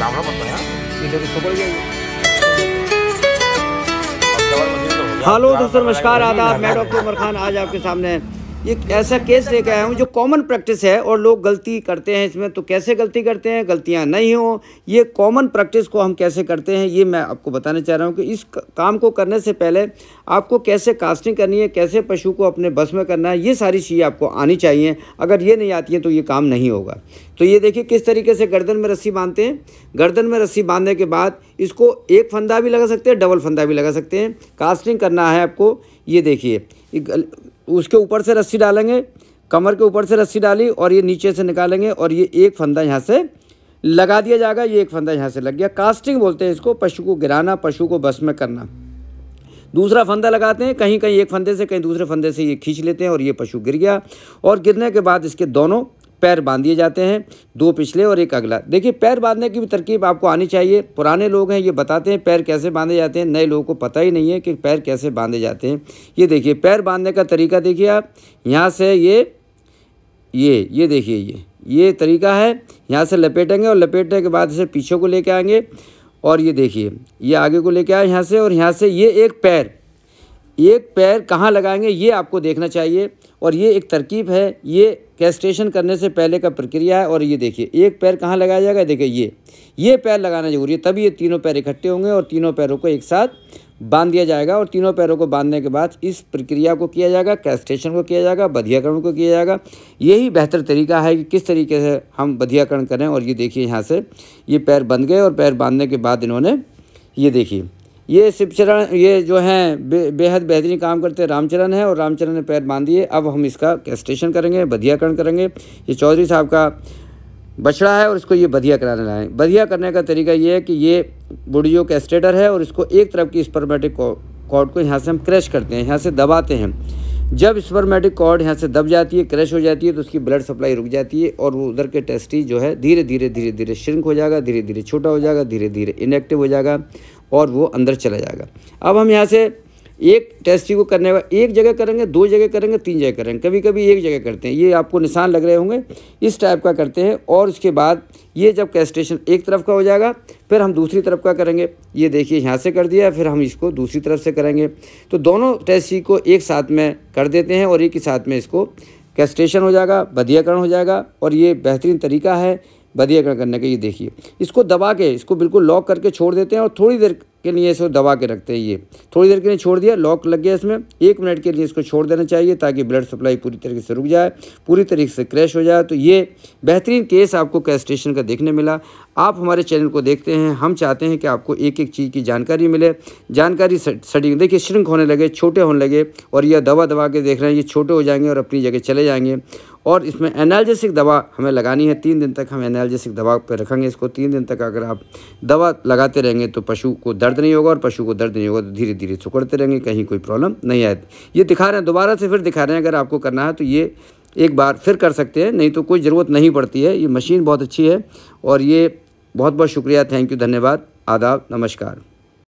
जाना है हाँ। तो हेलो दोस्तों नमस्कार आदाब मैं डॉक्टर उमर खान आज आपके सामने ये ऐसा केस लेकर आया हूँ जो कॉमन प्रैक्टिस है और लोग गलती करते हैं इसमें तो कैसे गलती करते हैं गलतियाँ नहीं हों ये कॉमन प्रैक्टिस को हम कैसे करते हैं ये मैं आपको बताना चाह रहा हूँ कि इस काम को करने से पहले आपको कैसे कास्टिंग करनी है कैसे पशु को अपने बस में करना है ये सारी चीज़ें आपको आनी चाहिए अगर ये नहीं आती हैं तो ये काम नहीं होगा तो ये देखिए किस तरीके से गर्दन में रस्सी बांधते हैं गर्दन में रस्सी बांधने के बाद इसको एक फंदा भी लगा सकते हैं डबल फंदा भी लगा सकते हैं कास्टिंग करना है आपको ये देखिए उसके ऊपर से रस्सी डालेंगे कमर के ऊपर से रस्सी डाली और ये नीचे से निकालेंगे और ये एक फंदा यहाँ से लगा दिया जाएगा ये एक फंदा यहाँ से लग गया कास्टिंग बोलते हैं इसको पशु को गिराना पशु को बस में करना दूसरा फंदा लगाते हैं कहीं कहीं एक फंदे से कहीं दूसरे फंदे से ये खींच लेते हैं और ये पशु गिर गया और गिरने के बाद इसके दोनों पैर बांध दिए जाते हैं दो पिछले और एक अगला देखिए पैर बांधने की भी तरकीब आपको आनी चाहिए पुराने लोग हैं ये बताते हैं पैर कैसे बांधे जाते हैं नए लोगों को पता ही नहीं है कि पैर कैसे बांधे जाते हैं ये देखिए पैर बांधने का तरीका देखिए आप यहाँ से ये ये ये देखिए ये ये तरीका है यहाँ से लपेटेंगे और लपेटने के बाद इसे पीछे को लेके आएंगे और ये देखिए ये आगे को लेके आए यहाँ से और यहाँ से ये एक पैर एक पैर कहाँ लगाएंगे ये आपको देखना चाहिए और ये एक तरकीब है ये कैस्ट्रेशन करने से पहले का प्रक्रिया है और ये देखिए एक पैर कहाँ लगाया जाएगा देखिए ये ये पैर लगाना जरूरी है तभी ये तीनों पैर इकट्ठे होंगे और तीनों पैरों को एक साथ बांध दिया जाएगा और तीनों पैरों को बांधने के बाद इस प्रक्रिया को किया जाएगा कैस्ट्रेशन को किया जाएगा बधियाकरण को किया जाएगा यही बेहतर तरीका है कि किस तरीके से हम बधियाकरण करें और ये देखिए यहाँ से ये पैर बंध गए और पैर बांधने के बाद इन्होंने ये देखिए ये शिवचरण ये जो हैं बे, बेहद बेहतरीन काम करते रामचरण हैं और रामचरण ने पैर बांध दिए अब हम इसका कैस्टेशन करेंगे बधियाकरण करेंगे ये चौधरी साहब का बछड़ा है और इसको ये बधिया कराने लाएँ बधिया करने का तरीका ये है कि ये बुढ़ियों कैस्टेटर है और इसको एक तरफ की स्पर्मेटिक कॉर्ड को यहाँ से हम क्रैश करते हैं यहाँ से दबाते हैं जब स्पर्मेटिक कॉर्ड यहाँ से दब जाती है क्रैश हो जाती है तो उसकी ब्लड सप्लाई रुक जाती है और वो उधर के टेस्टी जो है धीरे धीरे धीरे धीरे श्रिंक हो जाएगा धीरे धीरे छोटा हो जाएगा धीरे धीरे इनएक्टिव हो जाएगा और वो अंदर चला जाएगा अब हम यहाँ से एक टेस्टी को करने का एक जगह करेंगे दो जगह करेंगे तीन जगह करेंगे कभी कभी एक जगह करते हैं ये आपको निशान लग रहे होंगे इस टाइप का करते हैं और उसके बाद ये जब कैस्टेशन एक तरफ का हो जाएगा फिर हम दूसरी तरफ का करेंगे ये देखिए यहाँ से कर दिया फिर हम इसको दूसरी तरफ से करेंगे तो दोनों टेस्टी को एक साथ में कर देते हैं और एक ही साथ में इसको कैस्टेशन हो जाएगा बधियाकरण हो जाएगा और ये बेहतरीन तरीका है बदिया करने का ये देखिए इसको दबा के इसको बिल्कुल लॉक करके छोड़ देते हैं और थोड़ी देर के लिए इसको दबा के रखते हैं ये थोड़ी देर के लिए छोड़ दिया लॉक लग गया इसमें एक मिनट के लिए इसको छोड़ देना चाहिए ताकि ब्लड सप्लाई पूरी तरीके से रुक जाए पूरी तरीके से क्रैश हो जाए तो ये बेहतरीन केस आपको कैस्ट्रेशन का देखने मिला आप हमारे चैनल को देखते हैं हम चाहते हैं कि आपको एक एक चीज़ की जानकारी मिले जानकारी सटिंग देखिए श्रिंक होने लगे छोटे होने लगे और यह दवा दबा के देख रहे हैं ये छोटे हो जाएंगे और अपनी जगह चले जाएंगे और इसमें एनालजेसिक दवा हमें लगानी है तीन दिन तक हम एनालजेसिक दवा पर रखेंगे इसको तीन दिन तक अगर आप दवा लगाते रहेंगे तो पशु को दर्द दर्द नहीं होगा और पशु को दर्द नहीं होगा तो धीरे धीरे सुकड़ते रहेंगे कहीं कोई प्रॉब्लम नहीं आती ये दिखा रहे हैं दोबारा से फिर दिखा रहे हैं अगर आपको करना है तो ये एक बार फिर कर सकते हैं नहीं तो कोई ज़रूरत नहीं पड़ती है ये मशीन बहुत अच्छी है और ये बहुत बहुत शुक्रिया थैंक यू धन्यवाद आदाब नमस्कार